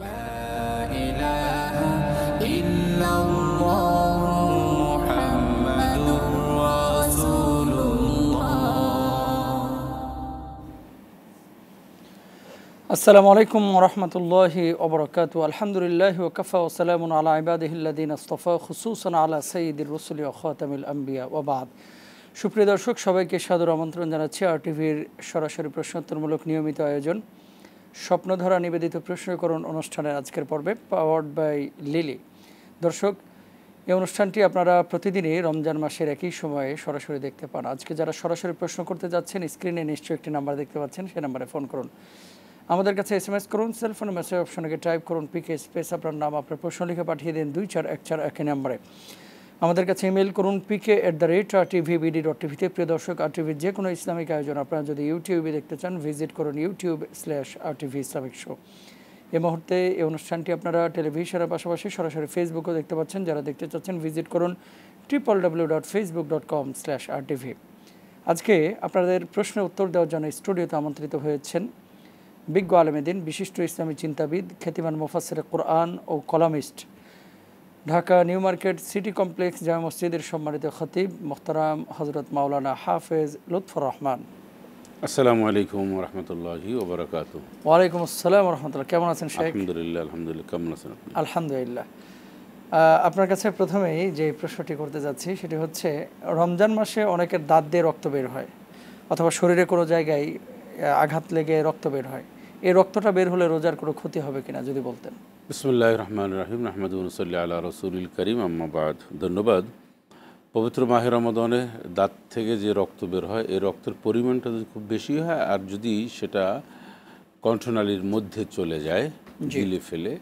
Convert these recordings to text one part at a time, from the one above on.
لا إله إلا الله الله محمد رسول السلام عليكم ورحمة الله وبركاته الحمد لله وكفى وسلام على عباده الذين اصطفى خصوصا على سيد الرسل وخاتم الأنبياء وبعد সুপ্রিয় দর্শক সবাইকে সাদর আমন্ত্রণ জানাচ্ছি আর টিভির সরাসরি প্রশ্নোত্তরমূলক নিয়মিত আয়োজন স্বপ্নধরা নিবেদিত প্রশ্নকরণ অনুষ্ঠানের আজকের পর্বে পাওয়ার্ড বাই লিলি দর্শক এই অনুষ্ঠানটি আপনারা প্রতিদিনই রমজান মাসের একই সময়ে সরাসরি দেখতে পান আজকে যারা সরাসরি প্রশ্ন করতে যাচ্ছেন স্ক্রিনে নিশ্চয়ই একটি নাম্বার দেখতে পাচ্ছেন সেই নাম্বারে ফোন করুন আমাদের কাছে এস এম এস করুন সেলফোনে মেসেজ অপশনকে টাইপ করুন পিকে স্পেস আপনার নাম আপনার প্রশ্ন লিখে পাঠিয়ে দিন দুই চার এক চার একই নাম্বারে আমাদের কাছে ইমেল করুন PK at the rate R TV BD dot টিভিতে প্রিয় দর্শক আর টিভির যে কোনো ইসলামিক আয়োজন আপনারা যদি ইউটিউবে দেখতে চান ভিজিট করুন YouTube slash R TV Islamic show এই মুহূর্তে এই অনুষ্ঠানটি আপনারা টেলিভিশনের পাশাপাশি সরাসরি ফেসবুকও দেখতে পাচ্ছেন যারা দেখতে চাচ্ছেন ভিজিট করুন triple W dot Facebook dot com slash R TV আজকে আপনাদের প্রশ্নের উত্তর দেওয়ার জন্য স্টুডিওতে আমন্ত্রিত হয়েছেন বিজ্ঞ আলমেদিন বিশিষ্ট ইসলামী চিন্তাবিদ খ্যাতিমান মুফাসের কোরআন ও columnist Dhaka New Market City Complex জামা মসজিদের সম্মানিত খতিব মোখতারাম হজরত মাওলানা হাফেজ লুৎফর রহমান আসসালামু আলাইকুম রহমতুল্লাহি ওবরাকাত ওয়ালাইকুম আসসালাম রহমতুল্লাহ কেমন আছেন শেখ আলহামদুলিল্লাহ আলহামদুলিল্লাহ কেমন আছেন আলহামদুলিল্লাহ আপনার কাছে প্রথমেই যে প্রশ্নটি করতে যাচ্ছি সেটি হচ্ছে রমজান মাসে অনেকের দাঁত দিয়ে রক্ত বের হয় অথবা শরীরে কোনো জায়গায় আঘাত লেগে রক্ত বের হয় এই রক্তটা বের হলে রোজার কোনো ক্ষতি হবে কিনা যদি বলতেন বিসমুল্লাহ রহমান রাহিম রহমদুল্লাহ আল্লাহ রসুল করিম আম্মাবাদ ধন্যবাদ পবিত্র মাহের রহমদনে দাঁত থেকে যে রক্ত বের হয় এই রক্তের পরিমাণটা যদি খুব বেশি হয় আর যদি সেটা কণ্ঠনালীর মধ্যে চলে যায় ঝিলে ফেলে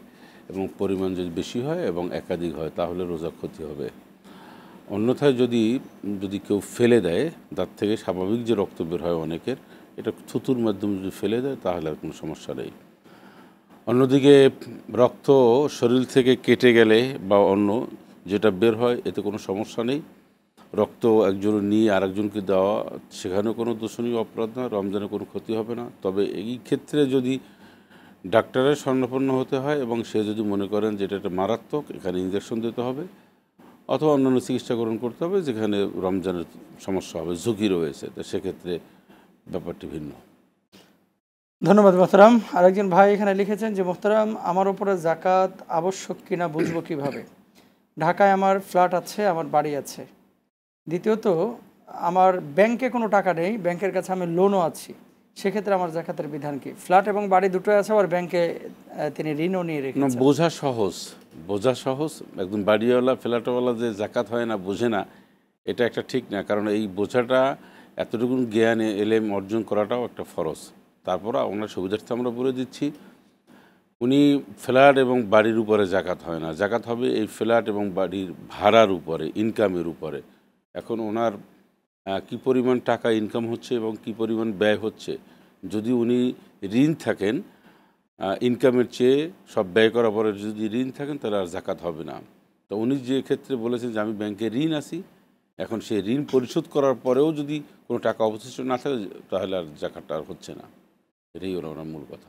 এবং পরিমাণ যদি বেশি হয় এবং একাধিক হয় তাহলে রোজা ক্ষতি হবে অন্যথায় যদি যদি কেউ ফেলে দেয় দাঁত থেকে স্বাভাবিক যে রক্ত বের হয় অনেকের এটা থুতুর মাধ্যমে যদি ফেলে দেয় তাহলে আর কোনো সমস্যা নেই অন্যদিকে রক্ত শরীর থেকে কেটে গেলে বা অন্য যেটা বের হয় এতে কোনো সমস্যা নেই রক্ত একজন নিয়ে আরেকজনকে দেওয়া সেখানেও কোনো দূষণীয় অপরাধ না রমজানে কোনো ক্ষতি হবে না তবে এই ক্ষেত্রে যদি ডাক্তারের স্বর্ণপন্ন হতে হয় এবং সে যদি মনে করেন যে এটা একটা মারাত্মক এখানে ইঞ্জেকশন দিতে হবে অথবা অন্যান্য চিকিৎসা গ্রহণ করতে হবে যেখানে রমজানের সমস্যা হবে ঝুঁকি রয়েছে তো সেক্ষেত্রে ব্যাপারটি ভিন্ন ধন্যবাদ মোহতারাম আরেকজন ভাই এখানে লিখেছেন যে মোহতারাম আমার উপরে জাকাত আবশ্যক কিনা বুঝবো কিভাবে ঢাকায় আমার ফ্ল্যাট আছে আমার বাড়ি আছে দ্বিতীয়ত আমার ব্যাংকে কোনো টাকা নেই ব্যাংকের কাছে আমি লোনও আছি সেক্ষেত্রে আমার জাকাতের বিধান কি ফ্ল্যাট এবং বাড়ি দুটোই আছে আবার ব্যাংকে তিনি ঋণও নিয়ে রেখেছেন বোঝা সহজ বোঝা সহজ একদম বাড়িওয়ালা ফ্ল্যাটওয়ালা যে জাকাত হয় না বোঝে না এটা একটা ঠিক না কারণ এই বোঝাটা এতটুকু জ্ঞান এলেম অর্জন করাটাও একটা ফরজ তারপর ওনার সুবিধার্থে আমরা বলে দিচ্ছি উনি ফ্ল্যাট এবং বাড়ির উপরে জাকাত হয় না জাকাত হবে এই ফ্ল্যাট এবং বাড়ির ভাড়ার উপরে ইনকামের উপরে এখন ওনার কি পরিমাণ টাকা ইনকাম হচ্ছে এবং কি পরিমাণ ব্যয় হচ্ছে যদি উনি ঋণ থাকেন ইনকামের চেয়ে সব ব্যয় করার পরে যদি ঋণ থাকেন তাহলে আর জাকাত হবে না তো উনি যে ক্ষেত্রে বলেছেন যে আমি ব্যাংকে ঋণ আসি এখন সেই ঋণ পরিশোধ করার পরেও যদি কোনো টাকা অবশিষ্ট না থাকে তাহলে আর জায়গাটা আর হচ্ছে না এটাই ওরা ওনার মূল কথা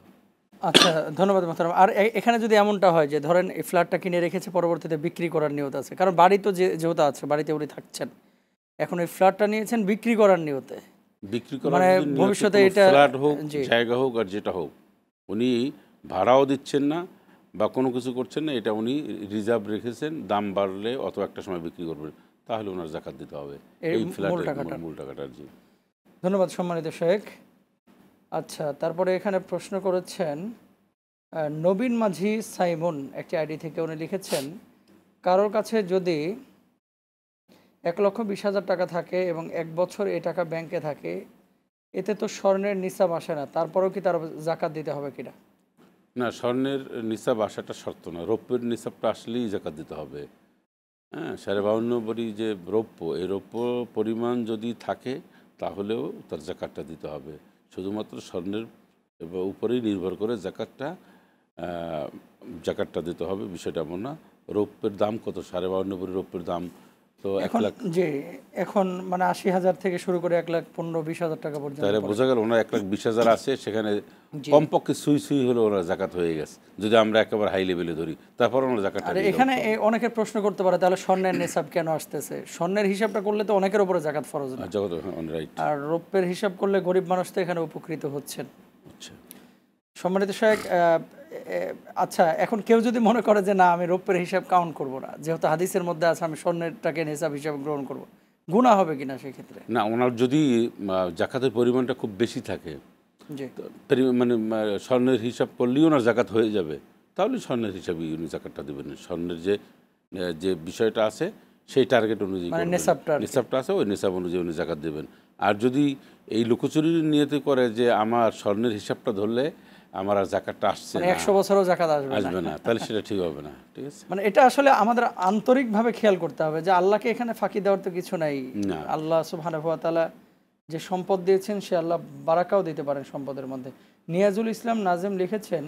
আচ্ছা ধন্যবাদ মাতারাম আর এখানে যদি এমনটা হয় যে ধরেন এই ফ্ল্যাটটা কিনে রেখেছে পরবর্তীতে বিক্রি করার নিয়ত আছে কারণ বাড়ি তো যে যেহেতু আছে বাড়িতে উনি থাকছেন এখন এই ফ্ল্যাটটা নিয়েছেন বিক্রি করার নিয়তে বিক্রি করার মানে ভবিষ্যতে এটা ফ্ল্যাট হোক জায়গা হোক আর যেটা হোক উনি ভাড়াও দিচ্ছেন না বা কোনো কিছু করছেন না এটা উনি রিজার্ভ রেখেছেন দাম বাড়লে অত একটা সময় বিক্রি করবেন তাহলে ওনার জাকাত দিতে হবে ধন্যবাদ সম্মানিত শেখ আচ্ছা তারপরে এখানে প্রশ্ন করেছেন নবীন মাঝি সাইমন একটি আইডি থেকে উনি লিখেছেন কারোর কাছে যদি এক লক্ষ বিশ হাজার টাকা থাকে এবং এক বছর এ টাকা ব্যাংকে থাকে এতে তো স্বর্ণের নিসাব আসে না তারপরেও কি তার জাকাত দিতে হবে কিনা না স্বর্ণের নিসাব আসাটা শর্ত না রৌপ্যের নিসাবটা আসলেই জাকাত দিতে হবে হ্যাঁ সাড়ে বাউন্ন বড়ি যে রৌপ্য এই রৌপ্য পরিমাণ যদি থাকে তাহলেও তার জাকাতটা দিতে হবে শুধুমাত্র স্বর্ণের উপরেই নির্ভর করে জাকাতটা জাকাতটা দিতে হবে বিষয়টা এমন না রৌপ্যের দাম কত সাড়ে বাউন্ন বড়ি রৌপ্যের দাম তো এখন মানে আশি হাজার থেকে শুরু করে এক লাখ পনেরো বিশ হাজার টাকা বিশ হাজার সেখানে কমপক্ষে সুই সুই ওনার হয়ে গেছে যদি আমরা একেবারে হাই ধরি তারপর এখানে প্রশ্ন করতে পারে তাহলে স্বর্ণের নিসাব কেন আসতেছে স্বর্ণের হিসাবটা করলে তো অনেকের উপরে জাকাত ফরজ আর রৌপ্যের হিসাব করলে গরিব মানুষ তো এখানে উপকৃত হচ্ছেন আচ্ছা। সম্মানিত সাহেব আচ্ছা এখন কেউ যদি মনে করে যে না আমি রৌপ্যের হিসাব কাউন্ট করব না যেহেতু হাদিসের মধ্যে আছে আমি স্বর্ণেরটাকে হিসাব হিসাবে গ্রহণ করব গুণা হবে কিনা সেক্ষেত্রে না ওনার যদি জাকাতের পরিমাণটা খুব বেশি থাকে মানে স্বর্ণের হিসাব করলেই ওনার জাকাত হয়ে যাবে তাহলে স্বর্ণের হিসাবে উনি জাকাতটা দেবেন স্বর্ণের যে যে বিষয়টা আছে সেই টার্গেট অনুযায়ী নিসাবটা মানে আছে ওই নিসাব অনুযায়ী উনি জাকাত দেবেন আর যদি এই লুকোচুরি নিয়েতে করে যে আমার স্বর্ণের হিসাবটা ধরলে আমার আর জাকাতটা আসছে মানে একশো বছরও জাকাত আসবে আসবে না তাহলে সেটা ঠিক হবে না ঠিক আছে মানে এটা আসলে আমাদের আন্তরিকভাবে খেয়াল করতে হবে যে আল্লাহকে এখানে ফাঁকি দেওয়ার তো কিছু নাই আল্লাহ সুবাহানুভাতালা যে সম্পদ দিয়েছেন সে আল্লাহ বারাকাও দিতে পারেন সম্পদের মধ্যে নিয়াজুল ইসলাম নাজিম লিখেছেন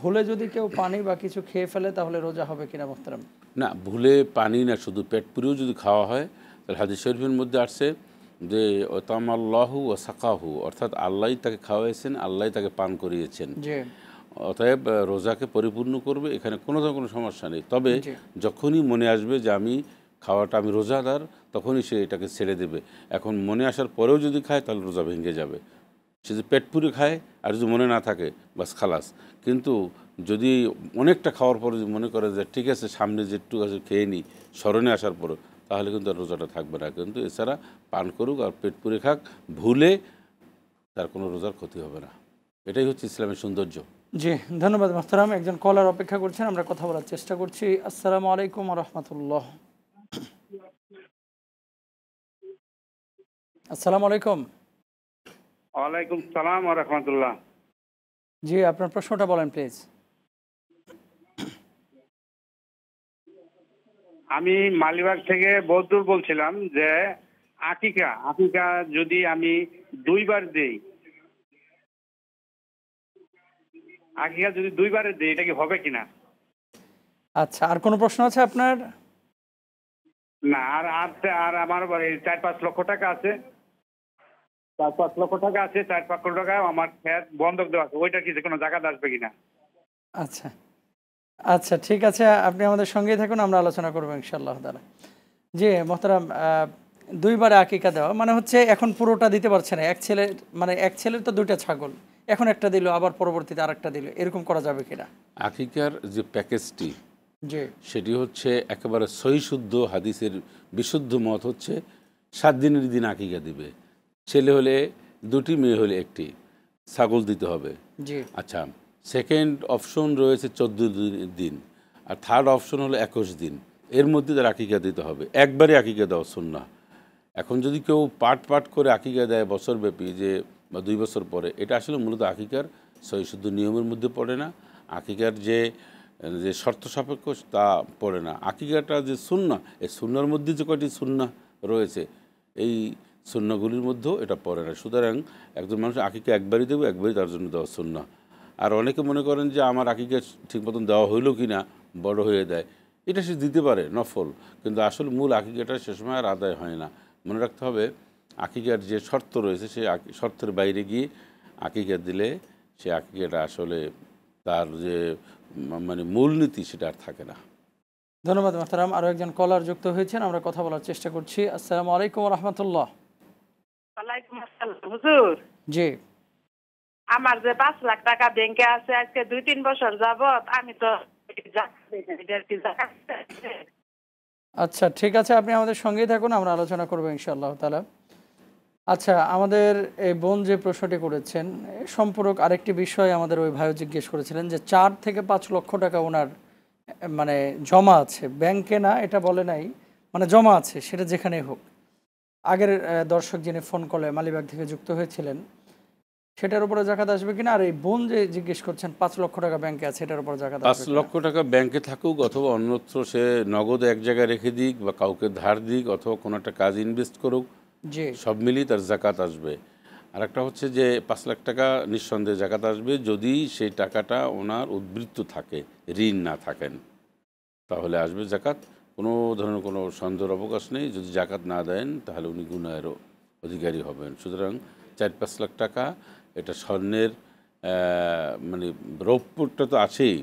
ভুলে যদি কেউ পানি বা কিছু খেয়ে ফেলে তাহলে রোজা হবে কিনা মোহতারাম না ভুলে পানি না শুধু পেট পুরেও যদি খাওয়া হয় তাহলে হাদিস শরীফের মধ্যে আসছে যে ওতামাল্লাহু ও সাকাহু অর্থাৎ আল্লাহ তাকে খাওয়াইছেন আল্লাহ তাকে পান করিয়েছেন অতএব রোজাকে পরিপূর্ণ করবে এখানে কোনো কোনো সমস্যা নেই তবে যখনই মনে আসবে যে আমি খাওয়াটা আমি রোজাদার তখনই সে এটাকে ছেড়ে দেবে এখন মনে আসার পরেও যদি খায় তাহলে রোজা ভেঙে যাবে সে যদি পেট পুরে খায় আর যদি মনে না থাকে বাস খালাস কিন্তু যদি অনেকটা খাওয়ার পরে যদি মনে করে যে ঠিক আছে সামনে যেটুকু আছে খেয়ে নিই স্মরণে আসার পরে তাহলে কিন্তু আর রোজাটা থাকবে না কিন্তু এছাড়া পান করুক আর পেট পুরে খাক ভুলে তার কোনো রোজার ক্ষতি হবে না এটাই হচ্ছে ইসলামের সৌন্দর্য জি ধন্যবাদ মাস্তারাম একজন কলার অপেক্ষা করছেন আমরা কথা বলার চেষ্টা করছি আসসালামু আলাইকুম রহমতুল্লাহ আসসালামু আলাইকুম ওয়ালাইকুম সালাম রহমতুল্লাহ জি আপনার প্রশ্নটা বলেন প্লিজ আমি মালিবাগ থেকে বদ্দুর বলছিলাম যে আকিকা আকিকা যদি আমি দুইবার দেই আকিকা যদি দুইবার দেই এটা কি হবে কিনা আচ্ছা আর কোনো প্রশ্ন আছে আপনার না আর আর আর আমার চার পাঁচ লক্ষ টাকা আছে চার পাঁচ লক্ষ টাকা আছে চার পাঁচ লক্ষ টাকা আমার খ্যাত বন্ধক দেওয়া আছে ওইটা কি যে কোনো জায়গাতে আসবে কিনা আচ্ছা আচ্ছা ঠিক আছে আপনি আমাদের সঙ্গেই থাকুন আমরা আলোচনা করবো ইনশাআল্লাহ তালা জি মোহতারাম দুইবারে আকিকা দেওয়া মানে হচ্ছে এখন পুরোটা দিতে পারছে না এক ছেলের মানে এক ছেলের তো দুইটা ছাগল এখন একটা দিল আবার পরবর্তীতে আরেকটা দিল এরকম করা যাবে কিনা আকিকার যে প্যাকেজটি জি সেটি হচ্ছে একেবারে সহি শুদ্ধ হাদিসের বিশুদ্ধ মত হচ্ছে সাত দিনের দিন আকিকা দিবে ছেলে হলে দুটি মেয়ে হলে একটি ছাগল দিতে হবে জি আচ্ছা সেকেন্ড অপশন রয়েছে চোদ্দ দিন আর থার্ড অপশন হলো একুশ দিন এর মধ্যে তার আকিকা দিতে হবে একবারে আকিকা দেওয়া না এখন যদি কেউ পাট পাট করে আকিকা দেয় বছরব্যাপী যে বা দুই বছর পরে এটা আসলে মূলত আকিকার সহিশুদ্ধ নিয়মের মধ্যে পড়ে না আকিকার যে যে শর্ত সাপেক্ষ তা পড়ে না আকিকাটা যে শূন্য এই শূন্যর মধ্যে যে কয়টি শূন্য রয়েছে এই শূন্যগুলির মধ্যেও এটা পড়ে না সুতরাং একজন মানুষ আকিকা একবারই দেবে একবারই তার জন্য দেওয়া শূন্য আর অনেকে মনে করেন যে আমার আকিকে ঠিক মতন দেওয়া হইলো কি না বড় হয়ে দেয় এটা সে দিতে পারে নফল কিন্তু আসল মূল আকিকাটা সে সময় আর আদায় হয় না মনে রাখতে হবে আকিকার যে শর্ত রয়েছে সেই শর্তের বাইরে গিয়ে আকিকা দিলে সে আকিকাটা আসলে তার যে মানে মূলনীতি সেটা আর থাকে না ধন্যবাদ মাতারাম আরও একজন কলার যুক্ত হয়েছেন আমরা কথা বলার চেষ্টা করছি আসসালামু আলাইকুম রহমতুল্লাহ জি আমার যে পাঁচ লাখ টাকা ব্যাংকে আছে আজকে দুই তিন বছর যাবত আমি তো আচ্ছা ঠিক আছে আপনি আমাদের সঙ্গেই থাকুন আমরা আলোচনা করবো ইনশাআল্লাহ তালা আচ্ছা আমাদের এই বোন যে প্রশ্নটি করেছেন সম্পূরক আরেকটি বিষয় আমাদের ওই ভাইও জিজ্ঞেস করেছিলেন যে চার থেকে পাঁচ লক্ষ টাকা ওনার মানে জমা আছে ব্যাংকে না এটা বলে নাই মানে জমা আছে সেটা যেখানেই হোক আগের দর্শক যিনি ফোন কলে মালিবাগ থেকে যুক্ত হয়েছিলেন সেটার উপরে জাকাত আসবে কিনা আর এই বোন যে জিজ্ঞেস করছেন পাঁচ লক্ষ টাকা ব্যাংকে আছে সেটার উপরে জাকাত পাঁচ লক্ষ টাকা ব্যাংকে থাকুক অথবা অন্যত্র সে নগদ এক জায়গায় রেখে দিক বা কাউকে ধার দিক অথবা কোনো একটা কাজ ইনভেস্ট করুক যে সব মিলিয়ে তার জাকাত আসবে আর একটা হচ্ছে যে পাঁচ লাখ টাকা নিঃসন্দেহে জাকাত আসবে যদি সেই টাকাটা ওনার উদ্বৃত্ত থাকে ঋণ না থাকেন তাহলে আসবে জাকাত কোনো ধরনের কোনো সন্দেহের অবকাশ নেই যদি জাকাত না দেন তাহলে উনি গুণায়েরও অধিকারী হবেন সুতরাং চার পাঁচ লাখ টাকা এটা স্বর্ণের মানে রৌপ্যটা তো আছেই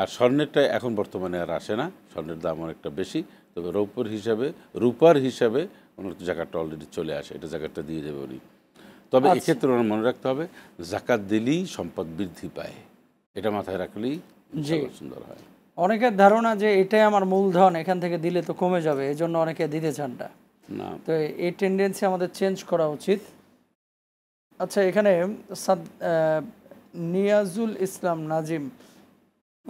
আর স্বর্ণেরটা এখন বর্তমানে আর আসে না স্বর্ণের দাম অনেকটা বেশি তবে রৌপ্যর হিসাবে রূপার হিসাবে ওনার তো জায়গাটা অলরেডি চলে আসে এটা জায়গাটা দিয়ে দেবে উনি তবে আচ্ছা। এক্ষেত্রে ওনার মনে রাখতে হবে জাকাত দিলেই সম্পদ বৃদ্ধি পায় এটা মাথায় রাখলেই সুন্দর হয় অনেকের ধারণা যে এটাই আমার মূলধন এখান থেকে দিলে তো কমে যাবে জন্য অনেকে দিতে চানটা না তো এই টেন্ডেন্সি আমাদের চেঞ্জ করা উচিত আচ্ছা এখানে নিয়াজুল ইসলাম নাজিম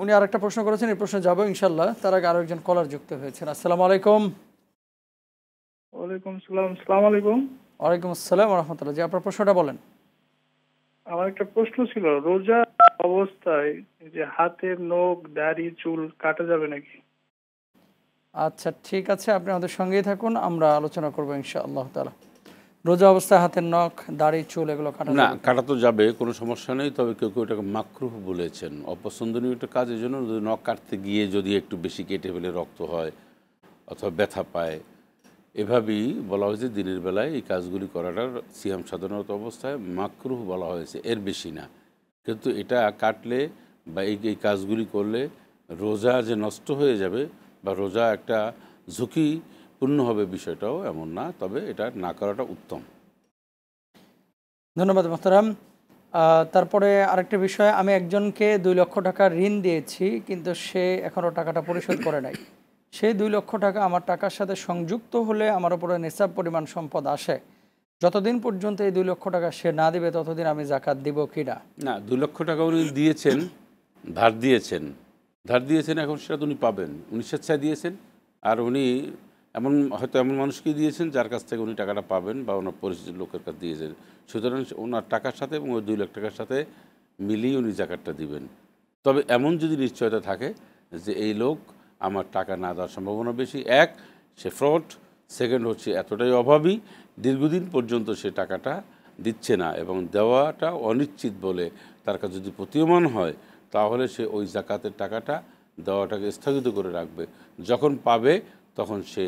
উনি আর একটা প্রশ্ন করেছেন এই প্রশ্নে যাবো ইনশাল্লাহ তার আগে আরো একজন কলার যুক্ত হয়েছেন আসসালামু আলাইকুম ওয়ালাইকুম সালাম সালাম আলাইকুম ওয়ালাইকুম আসসালাম রহমতুল্লাহ জি আপনার প্রশ্নটা বলেন আমার একটা প্রশ্ন ছিল রোজা অবস্থায় যে হাতের নখ দাড়ি চুল কাটা যাবে নাকি আচ্ছা ঠিক আছে আপনি আমাদের সঙ্গেই থাকুন আমরা আলোচনা করবো ইনশাআল্লাহ তালা রোজা অবস্থায় হাতের নখ দাড়ি চুল এগুলো কাটা না কাটা তো যাবে কোনো সমস্যা নেই তবে কেউ কেউ এটাকে মাকরুহ বলেছেন অপছন্দনীয় একটা কাজের জন্য যদি নখ কাটতে গিয়ে যদি একটু বেশি কেটে ফেলে রক্ত হয় অথবা ব্যথা পায় এভাবেই বলা হয়েছে দিনের বেলায় এই কাজগুলি করাটার সিয়াম সাধারণত অবস্থায় মাকরুহ বলা হয়েছে এর বেশি না কিন্তু এটা কাটলে বা এই এই কাজগুলি করলে রোজা যে নষ্ট হয়ে যাবে বা রোজা একটা ঝুঁকি পূর্ণ হবে বিষয়টাও এমন না তবে এটা না করাটা উত্তম ধন্যবাদ মোহতারাম তারপরে আরেকটা বিষয় আমি একজনকে দুই লক্ষ টাকা ঋণ দিয়েছি কিন্তু সে এখনও টাকাটা পরিশোধ করে নাই সেই দুই লক্ষ টাকা আমার টাকার সাথে সংযুক্ত হলে আমার উপরে নিসাব পরিমাণ সম্পদ আসে যতদিন পর্যন্ত এই দুই লক্ষ টাকা সে না দেবে ততদিন আমি জাকাত দিব কি না না দুই লক্ষ টাকা উনি দিয়েছেন ধার দিয়েছেন ধার দিয়েছেন এখন সেটা তো উনি পাবেন উনি স্বেচ্ছায় দিয়েছেন আর উনি এমন হয়তো এমন মানুষকে দিয়েছেন যার কাছ থেকে উনি টাকাটা পাবেন বা ওনার পরিচিত লোকের কাছে দিয়েছেন সুতরাং ওনার টাকার সাথে এবং ওই দুই লাখ টাকার সাথে মিলিয়ে উনি জাকাতটা দিবেন তবে এমন যদি নিশ্চয়তা থাকে যে এই লোক আমার টাকা না দেওয়ার সম্ভাবনা বেশি এক সে ফ্রড সেকেন্ড হচ্ছে এতটাই অভাবই দীর্ঘদিন পর্যন্ত সে টাকাটা দিচ্ছে না এবং দেওয়াটা অনিশ্চিত বলে তার কাছে যদি প্রতীয়মান হয় তাহলে সে ওই জাকাতের টাকাটা দেওয়াটাকে স্থগিত করে রাখবে যখন পাবে তখন সে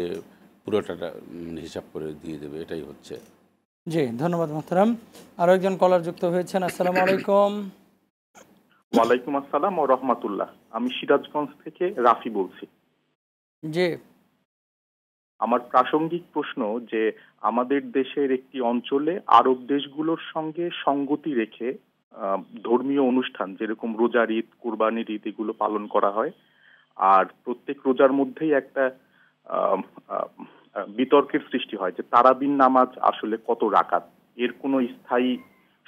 পুরোটা হিসাব করে দিয়ে দেবে এটাই হচ্ছে জি ধন্যবাদ মোহতারাম আরো একজন কলার যুক্ত হয়েছেন আসসালামু আলাইকুম ওয়ালাইকুম আসসালাম ও রহমাতুল্লাহ আমি সিরাজগঞ্জ থেকে রাফি বলছি জি আমার প্রাসঙ্গিক প্রশ্ন যে আমাদের দেশের একটি অঞ্চলে আরব দেশগুলোর সঙ্গে সঙ্গতি রেখে ধর্মীয় অনুষ্ঠান যেরকম রোজার ঈদ কোরবানির ঈদ এগুলো পালন করা হয় আর প্রত্যেক রোজার মধ্যেই একটা বিতর্কের সৃষ্টি হয় যে তারাবিন নামাজ আসলে কত রাকাত এর কোনো স্থায়ী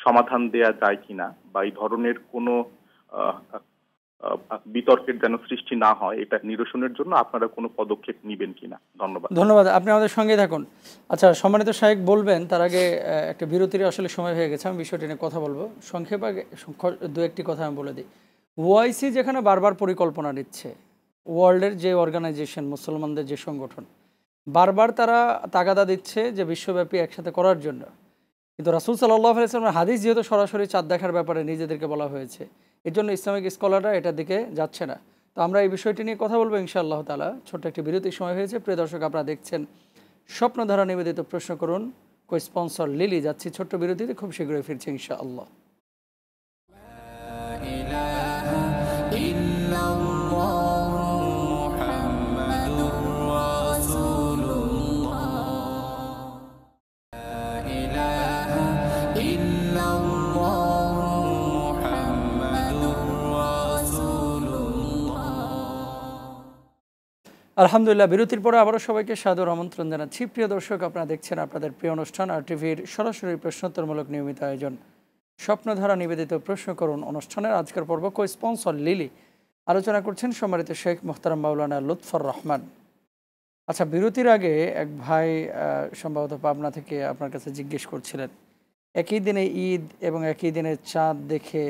সমাধান দেয়া যায় কিনা বা এই ধরনের কোনো বিতর্কের যেন সৃষ্টি না হয় এটা নিরসনের জন্য আপনারা কোনো পদক্ষেপ নেবেন কিনা ধন্যবাদ ধন্যবাদ আপনি আমাদের সঙ্গে থাকুন আচ্ছা সম্মানিত সাহেব বলবেন তার আগে একটা বিরতির আসলে সময় হয়ে গেছে আমি বিষয়টি নিয়ে কথা বলবো সংক্ষেপে দু একটি কথা আমি বলে দিই ওআইসি যেখানে বারবার পরিকল্পনা নিচ্ছে ওয়ার্ল্ডের যে অর্গানাইজেশন মুসলমানদের যে সংগঠন বারবার তারা তাগাদা দিচ্ছে যে বিশ্বব্যাপী একসাথে করার জন্য কিন্তু রাসুল সাল্লাহ আলাইসলামের হাদিস যেহেতু সরাসরি চাঁদ দেখার ব্যাপারে নিজেদেরকে বলা হয়েছে এর জন্য ইসলামিক স্কলাররা এটার দিকে যাচ্ছে না তো আমরা এই বিষয়টি নিয়ে কথা বলবো আল্লাহ তালা ছোট্ট একটি বিরতির সময় হয়েছে প্রিয় দর্শক আপনারা দেখছেন স্বপ্নধারা নিবেদিত প্রশ্ন করুন কো স্পন্সর লিলি যাচ্ছি ছোট্ট বিরতিতে খুব শীঘ্রই ফিরছে আল্লাহ আলহামদুলিল্লাহ বিরতির পরে আবারও সবাইকে সাদর আমন্ত্রণ জানাচ্ছি প্রিয় দর্শক আপনারা দেখছেন আপনাদের প্রিয় অনুষ্ঠান আর টিভির সরাসরি প্রশ্নোত্তরমূলক নিয়মিত আয়োজন স্বপ্নধারা নিবেদিত প্রশ্ন করুন অনুষ্ঠানের আজকের পর্ব কো স্পন্সর লিলি আলোচনা করছেন সম্মানিত শেখ মোহতারাম মাউলানা লুৎফর রহমান আচ্ছা বিরতির আগে এক ভাই সম্ভবত পাবনা থেকে আপনার কাছে জিজ্ঞেস করছিলেন একই দিনে ঈদ এবং একই দিনে চাঁদ দেখে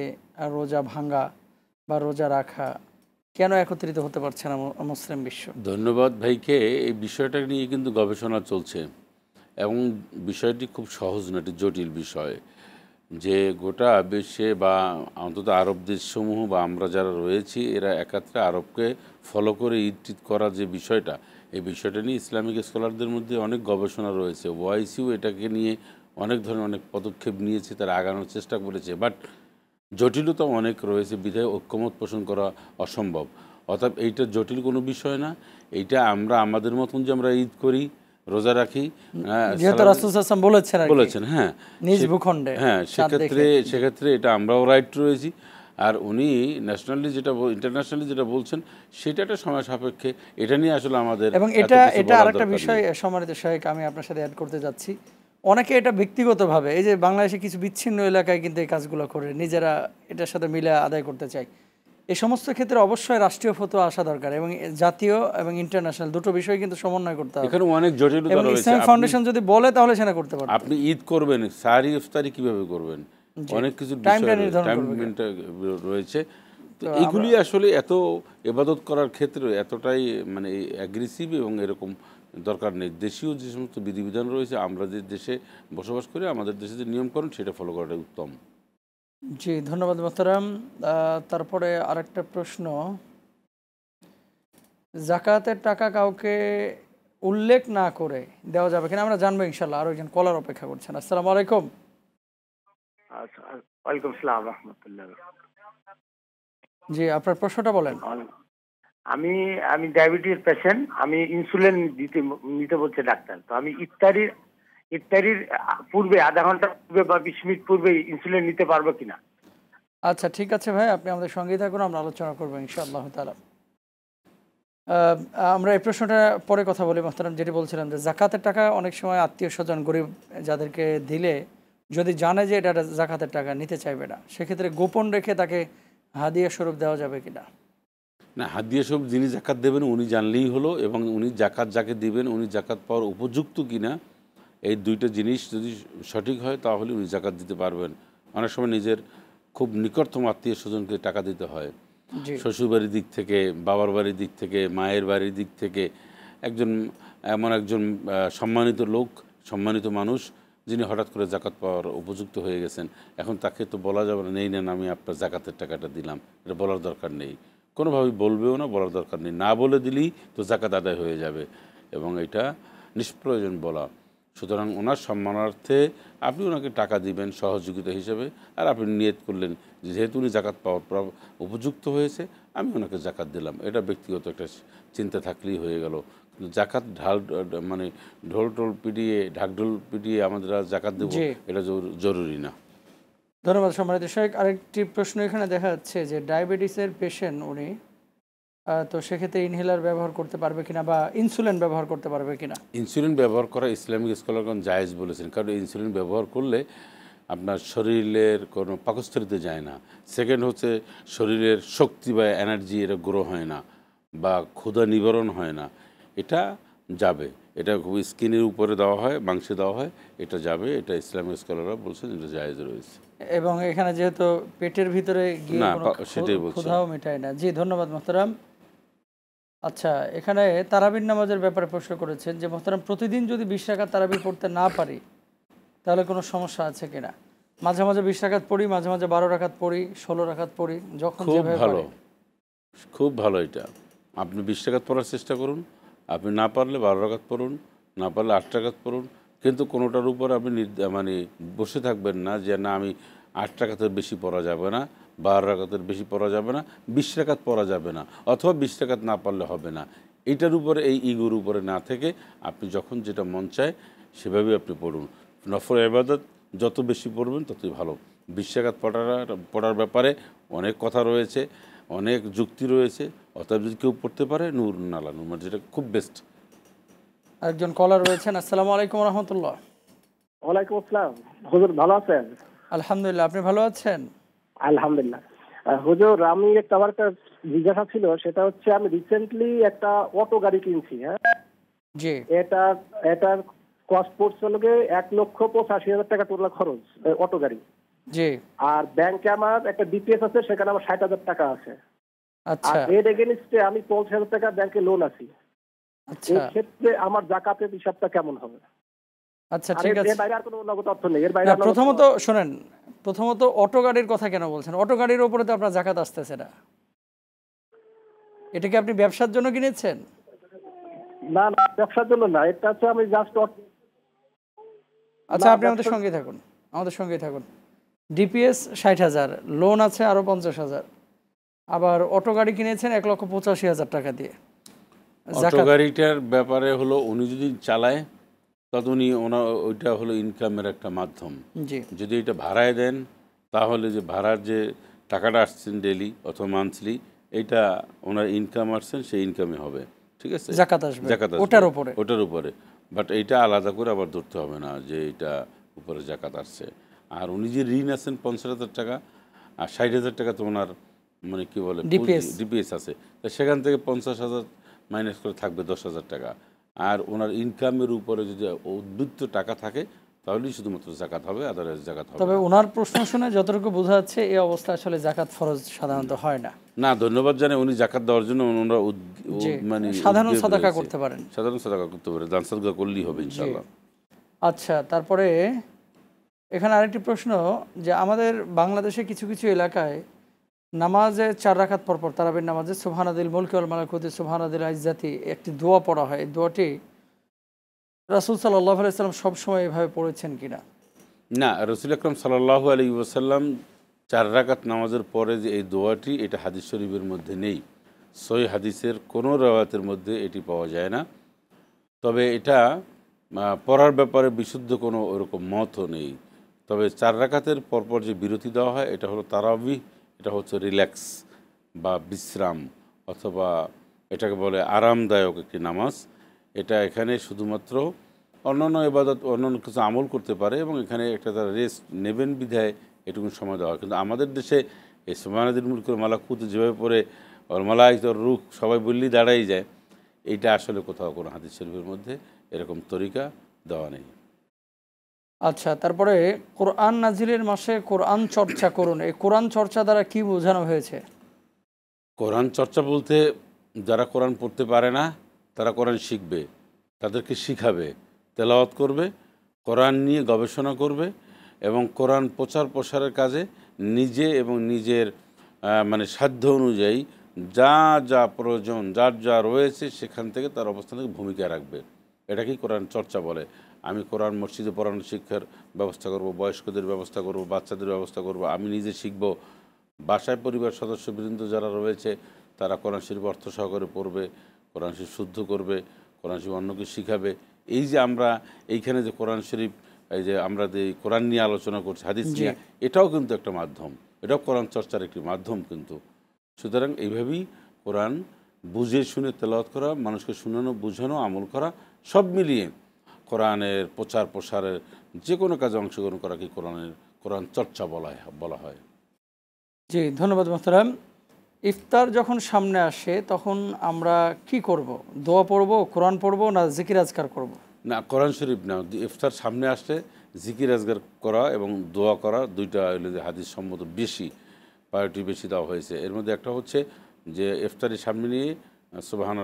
রোজা ভাঙ্গা বা রোজা রাখা কেন একত্রিত হতে পারছে না মুসলিম বিশ্ব ধন্যবাদ ভাইকে এই বিষয়টা নিয়ে কিন্তু গবেষণা চলছে এবং বিষয়টি খুব সহজ না একটি জটিল বিষয় যে গোটা বিশ্বে বা অন্তত আরব দেশসমূহ বা আমরা যারা রয়েছি এরা একাত্রে আরবকে ফলো করে ইটিত করা যে বিষয়টা এই বিষয়টা নিয়ে ইসলামিক স্কলারদের মধ্যে অনেক গবেষণা রয়েছে ওয়াইসিউ এটাকে নিয়ে অনেক ধরনের অনেক পদক্ষেপ নিয়েছে তারা আগানোর চেষ্টা করেছে বাট জটিলতা অনেক রয়েছে বিধায় ঐক্যমত পোষণ করা অসম্ভব অর্থাৎ এইটা জটিল কোনো বিষয় না এইটা আমরা আমাদের মতন যে আমরা ঈদ করি রোজা রাখি হ্যাঁ, বলেছেন বলেছেন হ্যাঁ নিজ ভূখণ্ডে হ্যাঁ সেক্ষেত্রে সেক্ষেত্রে এটা আমরাও রাইট রয়েছি আর উনি ন্যাশনালি যেটা ইন্টারন্যাশনালি যেটা বলছেন সেটা একটা সময় সাপেক্ষে এটা নিয়ে আসলে আমাদের এবং এটা এটা আর একটা বিষয় সমারিত সহায়ক আমি আপনার সাথে অ্যাড করতে যাচ্ছি অনেকে এটা ব্যক্তিগতভাবে এই যে বাংলাদেশে কিছু বিচ্ছিন্ন এলাকায় কিন্তু এই কাজগুলো করে নিজেরা এটার সাথে মিলে আদায় করতে চাই এই সমস্ত ক্ষেত্রে অবশ্যই রাষ্ট্রীয় ফতো আসা দরকার এবং জাতীয় এবং ইন্টারন্যাশনাল দুটো বিষয় কিন্তু সমন্বয় করতে হবে এখানে অনেক জটিল রয়েছে ফাউন্ডেশন যদি বলে তাহলে সেটা করতে পারবে আপনি ঈদ করবেন সারি ইফতারি কিভাবে করবেন অনেক কিছু টাইমটা নির্ধারণ রয়েছে এগুলি আসলে এত এবাদত করার ক্ষেত্রে এতটাই মানে অ্যাগ্রেসিভ এবং এরকম দরকার নেই দেশীয় যে সমস্ত বিধিবিধান রয়েছে আমরা যে দেশে বসবাস করি আমাদের দেশে যে নিয়মকরণ সেটা ফলো করাটা উত্তম জি ধন্যবাদ মোহতারাম তারপরে আরেকটা প্রশ্ন জাকাতের টাকা কাউকে উল্লেখ না করে দেওয়া যাবে কিনা আমরা জানবো ইনশাল্লাহ আরো একজন কলার অপেক্ষা করছেন আসসালাম আলাইকুম ওয়ালাইকুম আসসালাম জি আপনার প্রশ্নটা বলেন আমি আমি ডায়াবেটিস পেশেন্ট আমি ইনসুলিন দিতে নিতে বলছে ডাক্তার তো আমি ইফতারির ইফতারির পূর্বে আধা ঘন্টা পূর্বে বা বিশ মিনিট পূর্বে ইনসুলিন নিতে পারবো কিনা আচ্ছা ঠিক আছে ভাই আপনি আমাদের সঙ্গেই থাকুন আমরা আলোচনা করবো ইনশাআল্লাহ তালা আমরা এই প্রশ্নটা পরে কথা বলি মাস্তারাম যেটি বলছিলাম যে জাকাতের টাকা অনেক সময় আত্মীয় স্বজন গরিব যাদেরকে দিলে যদি জানে যে এটা জাকাতের টাকা নিতে চাইবে না সেক্ষেত্রে গোপন রেখে তাকে হাদিয়া স্বরূপ দেওয়া যাবে কিনা না হাত দিয়ে সব যিনি জাকাত দেবেন উনি জানলেই হলো এবং উনি জাকাত যাকে দিবেন উনি জাকাত পাওয়ার উপযুক্ত কিনা এই দুইটা জিনিস যদি সঠিক হয় তাহলে উনি জাকাত দিতে পারবেন অনেক সময় নিজের খুব নিকটতম আত্মীয় স্বজনকে টাকা দিতে হয় শ্বশুরবাড়ির দিক থেকে বাবার বাড়ির দিক থেকে মায়ের বাড়ির দিক থেকে একজন এমন একজন সম্মানিত লোক সম্মানিত মানুষ যিনি হঠাৎ করে জাকাত পাওয়ার উপযুক্ত হয়ে গেছেন এখন তাকে তো বলা যাবে না নেই নেন আমি আপনার জাকাতের টাকাটা দিলাম এটা বলার দরকার নেই কোনোভাবেই বলবেও না বলার দরকার নেই না বলে দিলেই তো জাকাত আদায় হয়ে যাবে এবং এটা নিষ্প্রয়োজন বলা সুতরাং ওনার সম্মানার্থে আপনি ওনাকে টাকা দিবেন সহযোগিতা হিসেবে আর আপনি নিয়ত করলেন যেহেতু উনি জাকাত পাওয়ার উপযুক্ত হয়েছে আমি ওনাকে জাকাত দিলাম এটা ব্যক্তিগত একটা চিন্তা থাকলেই হয়ে গেল কিন্তু জাকাত ঢাল মানে ঢোল টোল পিটিয়ে ঢাকঢোল পিটিয়ে আর জাকাত দেবো এটা জরুরি না ধন্যবাদ সম্মানিত শাহেক আরেকটি প্রশ্ন এখানে দেখা যাচ্ছে যে ডায়াবেটিসের পেশেন্ট উনি তো সেক্ষেত্রে ইনহেলার ব্যবহার করতে পারবে কিনা বা ইনসুলিন ব্যবহার করতে পারবে কিনা ইনসুলিন ব্যবহার করা ইসলামিক স্কলারগণ জায়েজ বলেছেন কারণ ইনসুলিন ব্যবহার করলে আপনার শরীরের কোনো পাকস্থলিতে যায় না সেকেন্ড হচ্ছে শরীরের শক্তি বা এনার্জি এটা গ্রো হয় না বা ক্ষুধা নিবারণ হয় না এটা যাবে এটা খুব স্কিনের উপরে দেওয়া হয় মাংসে দেওয়া হয় এটা যাবে এটা ইসলামিক স্কলাররা বলছেন এটা জায়েজ রয়েছে এবং এখানে যেহেতু পেটের ভিতরে গিয়ে মেটায় না জি ধন্যবাদ মোহতারাম আচ্ছা এখানে তারাবির নামাজের ব্যাপারে প্রশ্ন করেছেন যে মোহতারাম প্রতিদিন যদি বিশ টাকা তারাবি পড়তে না পারি তাহলে কোনো সমস্যা আছে কিনা মাঝে মাঝে বিশ টাকাত পড়ি মাঝে মাঝে বারো টাকাত পড়ি ষোলো টাকাত পড়ি যখন খুব ভালো খুব ভালো এটা আপনি বিশ টাকাত পড়ার চেষ্টা করুন আপনি না পারলে বারো টাকাত পড়ুন না পারলে আট টাকাত পড়ুন কিন্তু কোনোটার উপর আপনি মানে বসে থাকবেন না যে না আমি আট টাকাতে বেশি পড়া যাবে না বারো টাকাতের বেশি পড়া যাবে না বিশ টাকাত পড়া যাবে না অথবা বিশ টাকাত না পারলে হবে না এটার উপরে এই ইগুর উপরে না থেকে আপনি যখন যেটা মন চায় সেভাবে আপনি পড়ুন নফর আবাদত যত বেশি পড়বেন ততই ভালো টাকাত পড়ার পড়ার ব্যাপারে অনেক কথা রয়েছে অনেক যুক্তি রয়েছে অর্থাৎ যদি কেউ পড়তে পারে নূর নালা নূর মানে যেটা খুব বেস্ট আরেকজন কলার রয়েছেন আসসালামু আলাইকুম রহমতুল্লাহ ওয়ালাইকুম আসসালাম হুজুর ভালো আছেন আলহামদুলিল্লাহ আপনি ভালো আছেন আলহামদুলিল্লাহ হুজুর আমি একটা আমার জিজ্ঞাসা ছিল সেটা হচ্ছে আমি রিসেন্টলি একটা অটো গাড়ি কিনছি হ্যাঁ জি এটা এটার কস্ট পড়ছে লোকে এক লক্ষ পঁচাশি হাজার টাকা টোটাল খরচ অটো গাড়ি জি আর ব্যাংকে আমার একটা ডিপিএস আছে সেখানে আমার ষাট হাজার টাকা আছে আচ্ছা এর এগেনিস্টে আমি পঞ্চাশ হাজার টাকা ব্যাংকে লোন আছি আচ্ছা। আচ্ছা, না আপনি ব্যবসার জন্য কিনেছেন না ব্যবসার জন্য না এটা হচ্ছে আমি জাস্ট আচ্ছা আপনি আমাদের সঙ্গে থাকুন আমাদের সঙ্গে থাকুন ডিপিএস ষাট হাজার লোন আছে আরো পঞ্চাশ হাজার আবার অটো গাড়ি কিনেছেন এক লক্ষ পঁচাশি হাজার টাকা দিয়ে অটো ব্যাপারে হলো উনি যদি চালায় তত উনি ওনার ওইটা হলো ইনকামের একটা মাধ্যম যদি এটা ভাড়ায় দেন তাহলে যে ভাড়ার যে টাকাটা আসছেন ডেলি অথবা মান্থলি এটা ওনার ইনকাম আসছেন সেই ইনকামে হবে ঠিক আছে জাকাত আসবে জাকাত ওটার উপরে ওটার উপরে বাট এইটা আলাদা করে আবার ধরতে হবে না যে এটা উপরে জাকাত আসছে আর উনি যে ঋণ আছেন পঞ্চাশ হাজার টাকা আর ষাট হাজার টাকা তো ওনার মানে কি বলে ডিপিএস ডিপিএস আছে সেখান থেকে পঞ্চাশ হাজার মাইনাস করে থাকবে দশ হাজার টাকা আর ওনার ইনকামের উপরে যদি উদ্বৃত্ত টাকা থাকে তাহলেই শুধুমাত্র জাকাত হবে আদারাইজ জাকাত হবে তবে ওনার প্রশ্ন শুনে যতটুকু বোঝা যাচ্ছে এই অবস্থা আসলে জাকাত ফরজ সাধারণত হয় না না ধন্যবাদ জানে উনি জাকাত দেওয়ার জন্য ওনারা মানে সাধারণ সাদাকা করতে পারেন সাধারণ সাদাকা করতে পারে দান সাদাকা করলেই হবে ইনশাআল্লাহ আচ্ছা তারপরে এখানে আরেকটি প্রশ্ন যে আমাদের বাংলাদেশে কিছু কিছু এলাকায় নামাজে চার রাখাত পরপর তারাবির নামাজে সুবহানাদিল মুলকি আল মালাকুতি সুবহানাদিল আইজাতি একটি দোয়া পড়া হয় এই দোয়াটি রাসুল সাল্লাহ আলাইসাল্লাম সবসময় এভাবে পড়েছেন কিনা না রসুল আকরম সাল্লাহ আলী ওসাল্লাম চার রাকাত নামাজের পরে যে এই দোয়াটি এটা হাদিস শরীফের মধ্যে নেই সই হাদিসের কোনো রেওয়াতের মধ্যে এটি পাওয়া যায় না তবে এটা পড়ার ব্যাপারে বিশুদ্ধ কোনো ওরকম মতও নেই তবে চার রাকাতের পরপর যে বিরতি দেওয়া হয় এটা হলো তারাবিহ এটা হচ্ছে রিল্যাক্স বা বিশ্রাম অথবা এটাকে বলে আরামদায়ক একটি নামাজ এটা এখানে শুধুমাত্র অন্যান্য এবাদত অন্যান্য কিছু আমল করতে পারে এবং এখানে একটা তারা রেস্ট নেবেন বিধায় এটুকু সময় দেওয়া কিন্তু আমাদের দেশে এই সোমানাদিন মুল করে মালাকুত যেভাবে পরে তোর রুখ সবাই বললেই দাঁড়াই যায় এইটা আসলে কোথাও কোনো হাতি শরীফের মধ্যে এরকম তরিকা দেওয়া নেই আচ্ছা তারপরে কোরআন নাজিরের মাসে কোরআন চর্চা করুন এই কোরআন চর্চা দ্বারা কি বোঝানো হয়েছে কোরআন চর্চা বলতে যারা কোরআন পড়তে পারে না তারা কোরআন শিখবে তাদেরকে শিখাবে তেলাওয়াত করবে কোরআন নিয়ে গবেষণা করবে এবং কোরআন প্রচার প্রসারের কাজে নিজে এবং নিজের মানে সাধ্য অনুযায়ী যা যা প্রয়োজন যার যা রয়েছে সেখান থেকে তার অবস্থান থেকে ভূমিকা রাখবে এটাকেই কোরআন চর্চা বলে আমি কোরআন মসজিদে পড়ানোর শিক্ষার ব্যবস্থা করব বয়স্কদের ব্যবস্থা করব বাচ্চাদের ব্যবস্থা করব আমি নিজে শিখব বাসায় পরিবার সদস্যবৃন্দ যারা রয়েছে তারা কোরআন শরীফ অর্থ সহকারে পড়বে কোরআন শিল্প শুদ্ধ করবে কোরআন অন্য অন্যকে শিখাবে এই যে আমরা এইখানে যে কোরআন শরীফ এই যে আমরা যে কোরআন নিয়ে আলোচনা করছি হাদিস নিয়ে এটাও কিন্তু একটা মাধ্যম এটাও কোরআন চর্চার একটি মাধ্যম কিন্তু সুতরাং এইভাবেই কোরআন বুঝে শুনে তেলাওয়াত করা মানুষকে শুনানো বোঝানো আমল করা সব মিলিয়ে কোরআনের প্রচার প্রসারের যে কোনো কাজে অংশগ্রহণ করাকে কোরআনের কোরআন চর্চা বলা বলা হয় জি ধন্যবাদ মোহতারাম ইফতার যখন সামনে আসে তখন আমরা কি করব দোয়া পড়ব কোরআন পড়ব না জিকির আজকার করব না কোরআন শরীফ না ইফতার সামনে আসলে জিকির আজগার করা এবং দোয়া করা দুইটা হাদিস সম্মত বেশি প্রায়োরিটি বেশি দেওয়া হয়েছে এর মধ্যে একটা হচ্ছে যে ইফতারের সামনে নিয়ে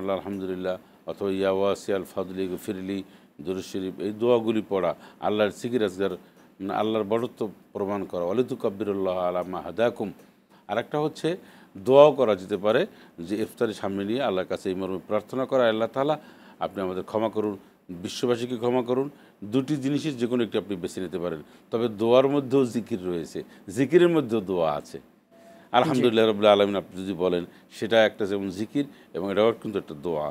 আল্লাহ আলহামদুলিল্লাহ অথবা ইয়াওয়াসি আল ফাদলি গফিরলি দুরু শরীফ এই দোয়াগুলি পড়া আল্লাহর সিকির আসগার মানে আল্লাহর বড়ত্ব প্রমাণ করা অলিতু কাব্বিরুল্লাহ আলামা হাদাকুম আরেকটা হচ্ছে দোয়াও করা যেতে পারে যে ইফতারি সামনে নিয়ে আল্লাহর কাছে এই মর্মে প্রার্থনা করা আল্লাহ তালা আপনি আমাদের ক্ষমা করুন বিশ্ববাসীকে ক্ষমা করুন দুটি জিনিসের যে কোনো একটি আপনি বেছে নিতে পারেন তবে দোয়ার মধ্যেও জিকির রয়েছে জিকিরের মধ্যেও দোয়া আছে আলহামদুলিল্লাহ রবুল্লা আলমিন আপনি যদি বলেন সেটা একটা যেমন জিকির এবং এটাও কিন্তু একটা দোয়া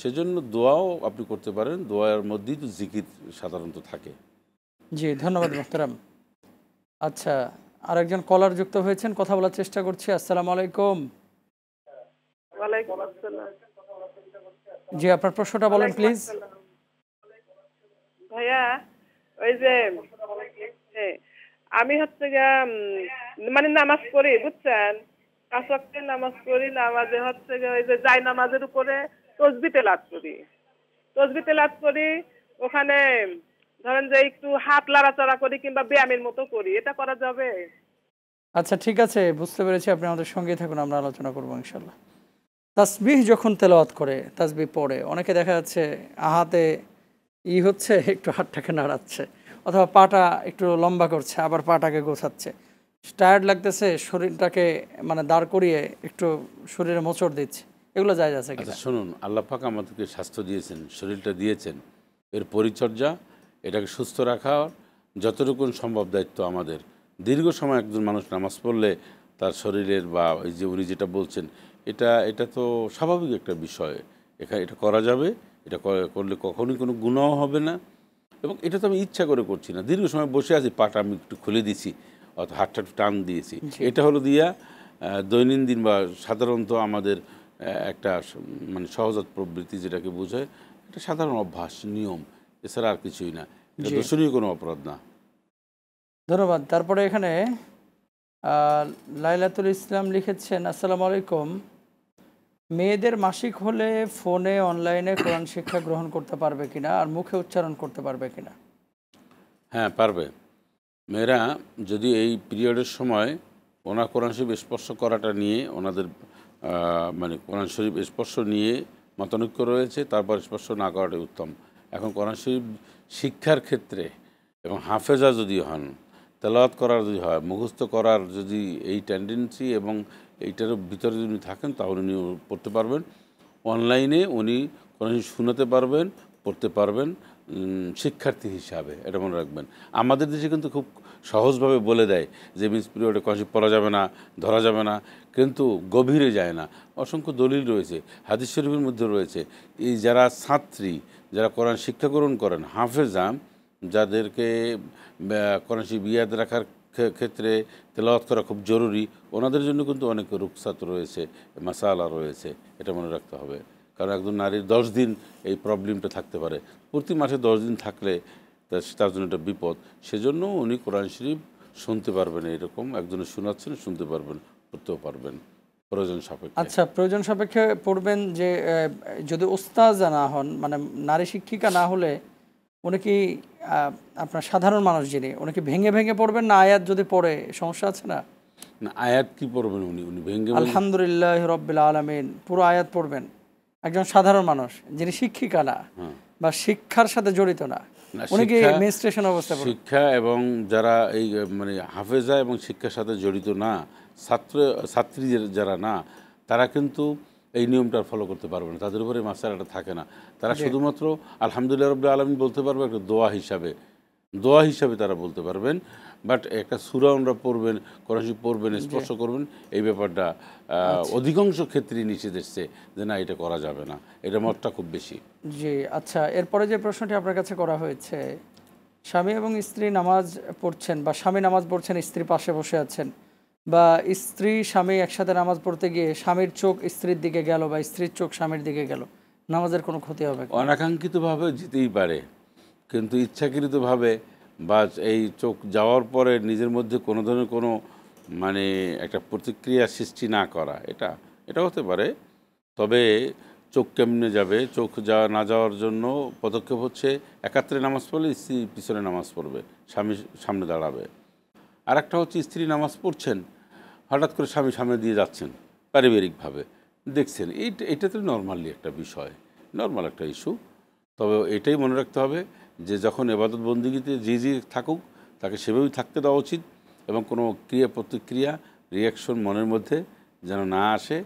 সেজন্য দোয়াও আপনি করতে পারেন দোয়ার মধ্যেই তো জিকির সাধারণত থাকে জি ধন্যবাদ মোহতারাম আচ্ছা আর একজন কলার যুক্ত হয়েছেন কথা বলার চেষ্টা করছি আসসালামু আলাইকুম জি আপনার প্রশ্নটা বলেন প্লিজ ভাইয়া ওই যে আমি হচ্ছে মানে নামাজ পড়ি বুঝছেন নামাজ পড়ি নামাজে হচ্ছে ওই যে যাই নামাজের উপরে তসবি তেলাত করি তসবি তেলাত করি ওখানে ধরেন যে একটু হাত লাড়াচাড়া করি কিংবা ব্যায়ামের মতো করি এটা করা যাবে আচ্ছা ঠিক আছে বুঝতে পেরেছি আপনি আমাদের সঙ্গে থাকুন আমরা আলোচনা করবো ইনশাল্লাহ তাসবিহ যখন তেলাওয়াত করে তাসবিহ পড়ে অনেকে দেখা যাচ্ছে আহাতে ই হচ্ছে একটু হাতটাকে নাড়াচ্ছে অথবা পাটা একটু লম্বা করছে আবার পাটাকে গোছাচ্ছে টায়ার্ড লাগতেছে শরীরটাকে মানে দাঁড় করিয়ে একটু শরীরে মোচড় দিচ্ছে এগুলো যায় আছে আচ্ছা শুনুন আল্লাহ আমাদেরকে স্বাস্থ্য দিয়েছেন শরীরটা দিয়েছেন এর পরিচর্যা এটাকে সুস্থ রাখার যতটুকু সম্ভব দায়িত্ব আমাদের দীর্ঘ সময় একজন মানুষ নামাজ পড়লে তার শরীরের বা ওই যে উনি যেটা বলছেন এটা এটা তো স্বাভাবিক একটা বিষয় এখানে এটা করা যাবে এটা করলে কখনোই কোনো গুণও হবে না এবং এটা তো আমি ইচ্ছা করে করছি না দীর্ঘ সময় বসে আছি পাটা আমি একটু খুলে দিছি অত হাতটা টান দিয়েছি এটা হলো দিয়া দৈনন্দিন বা সাধারণত আমাদের একটা মানে সহজাত প্রবৃত্তি যেটাকে বোঝায় এটা সাধারণ অভ্যাস নিয়ম এছাড়া আর কিছুই না দর্শনীয় কোনো অপরাধ না ধন্যবাদ তারপরে এখানে লাইলাতুল ইসলাম লিখেছেন আসসালামু আলাইকুম মেয়েদের মাসিক হলে ফোনে অনলাইনে কোরআন শিক্ষা গ্রহণ করতে পারবে কিনা আর মুখে উচ্চারণ করতে পারবে কিনা হ্যাঁ পারবে মেয়েরা যদি এই পিরিয়ডের সময় ওনা কোরআন শিব স্পর্শ করাটা নিয়ে ওনাদের মানে কোরআন শরীফ স্পর্শ নিয়ে মতানৈক্য রয়েছে তারপর স্পর্শ না করাটাই উত্তম এখন কোরআন শরীফ শিক্ষার ক্ষেত্রে এবং হাফেজা যদি হন তেলাওয়াত করার যদি হয় মুখস্থ করার যদি এই টেন্ডেন্সি এবং এইটার ভিতরে যদি উনি থাকেন তাহলে উনি পড়তে পারবেন অনলাইনে উনি কোরআন শোনাতে পারবেন পড়তে পারবেন শিক্ষার্থী হিসাবে এটা মনে রাখবেন আমাদের দেশে কিন্তু খুব সহজভাবে বলে দেয় যে মিস পিরিয়ডে কনসিভ পড়া যাবে না ধরা যাবে না কিন্তু গভীরে যায় না অসংখ্য দলিল রয়েছে হাদিস শরীফের মধ্যে রয়েছে এই যারা ছাত্রী যারা কোরআন শিক্ষাগ্রহণ করেন হাফেজাম যাদেরকে কোরআন শিব ইয়াদ রাখার ক্ষেত্রে তেলাওয়াত করা খুব জরুরি ওনাদের জন্য কিন্তু অনেক রুকসাত রয়েছে মাসালা রয়েছে এটা মনে রাখতে হবে কারণ একজন নারীর দশ দিন এই প্রবলেমটা থাকতে পারে প্রতি মাসে দশ দিন থাকলে তার জন্য একটা বিপদ সেজন্য উনি কোরআন শরীফ শুনতে পারবেন এরকম একজন শোনাচ্ছেন শুনতে পারবেন পড়তেও পারবেন প্রয়োজন সাপেক্ষে আচ্ছা প্রয়োজন সাপেক্ষে পড়বেন যে যদি ওস্তাজা না হন মানে নারী শিক্ষিকা না হলে উনি কি আপনার সাধারণ মানুষ যিনি উনি কি ভেঙে ভেঙে পড়বেন না আয়াত যদি পড়ে সমস্যা আছে না না আয়াত কি পড়বেন উনি উনি ভেঙে আলহামদুলিল্লাহ রব্বিল আলমিন পুরো আয়াত পড়বেন একজন সাধারণ মানুষ যিনি শিক্ষিকা না হ্যাঁ। বা শিক্ষার সাথে জড়িত না শিক্ষা এবং যারা এই মানে হাফেজা এবং শিক্ষার সাথে জড়িত না ছাত্র ছাত্রী যারা না তারা কিন্তু এই নিয়মটা ফলো করতে পারবে না তাদের উপরে মাসালাটা থাকে না তারা শুধুমাত্র আলহামদুলিল্লাহ রবী আলমিন বলতে পারবে একটা দোয়া হিসাবে দোয়া হিসাবে তারা বলতে পারবেন বাট একটা সুরা পড়বেন কোরআশি পড়বেন স্পর্শ করবেন এই ব্যাপারটা আচ্ছা। অধিকাংশ ক্ষেত্রে নিষেধ এসছে যে না এটা করা যাবে না এটা মতটা খুব বেশি জি আচ্ছা এরপরে যে প্রশ্নটি আপনার কাছে করা হয়েছে স্বামী এবং স্ত্রী নামাজ পড়ছেন বা স্বামী নামাজ পড়ছেন স্ত্রী পাশে বসে আছেন বা স্ত্রী স্বামী একসাথে নামাজ পড়তে গিয়ে স্বামীর চোখ স্ত্রীর দিকে গেল বা স্ত্রীর চোখ স্বামীর দিকে গেল নামাজের কোনো ক্ষতি হবে অনাকাঙ্ক্ষিতভাবে যেতেই পারে কিন্তু ইচ্ছাকৃতভাবে বা এই চোখ যাওয়ার পরে নিজের মধ্যে কোনো ধরনের কোনো মানে একটা প্রতিক্রিয়া সৃষ্টি না করা এটা এটা হতে পারে তবে চোখ কেমনে যাবে চোখ যা না যাওয়ার জন্য পদক্ষেপ হচ্ছে একাত্রে নামাজ পড়লে স্ত্রী পিছনে নামাজ পড়বে স্বামী সামনে দাঁড়াবে আর একটা হচ্ছে স্ত্রী নামাজ পড়ছেন হঠাৎ করে স্বামী সামনে দিয়ে যাচ্ছেন পারিবারিকভাবে দেখছেন এইটা এটা তো নর্মালি একটা বিষয় নর্মাল একটা ইস্যু তবে এটাই মনে রাখতে হবে যে যখন এবাদত বন্দীগীতে যে যে থাকুক তাকে সেভাবেই থাকতে দেওয়া উচিত এবং কোনো ক্রিয়া প্রতিক্রিয়া রিয়াকশন মনের মধ্যে যেন না আসে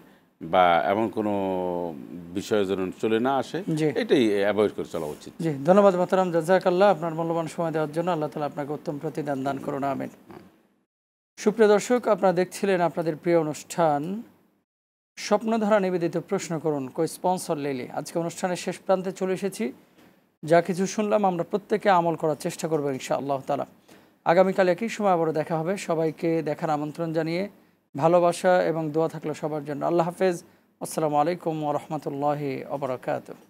বা এমন কোনো বিষয় যেন চলে না আসে এটাই অ্যাভয়েড করে চলা উচিত জি ধন্যবাদ মাতারাম জাজাকাল্লাহ আপনার মূল্যবান সময় দেওয়ার জন্য আল্লাহ তালা আপনাকে উত্তম প্রতিদান দান করুন আমেন সুপ্রিয় দর্শক আপনারা দেখছিলেন আপনাদের প্রিয় অনুষ্ঠান স্বপ্নধারা নিবেদিত প্রশ্ন করুন কই স্পন্সর লেলি আজকে অনুষ্ঠানের শেষ প্রান্তে চলে এসেছি যা কিছু শুনলাম আমরা প্রত্যেকে আমল করার চেষ্টা করবো ইনশা আল্লাহ তালা আগামীকাল একই সময় আবারও দেখা হবে সবাইকে দেখার আমন্ত্রণ জানিয়ে ভালোবাসা এবং দোয়া থাকলো সবার জন্য আল্লাহ হাফেজ আসসালামু আলাইকুম রহমতুল্লাহি অবরাকাতু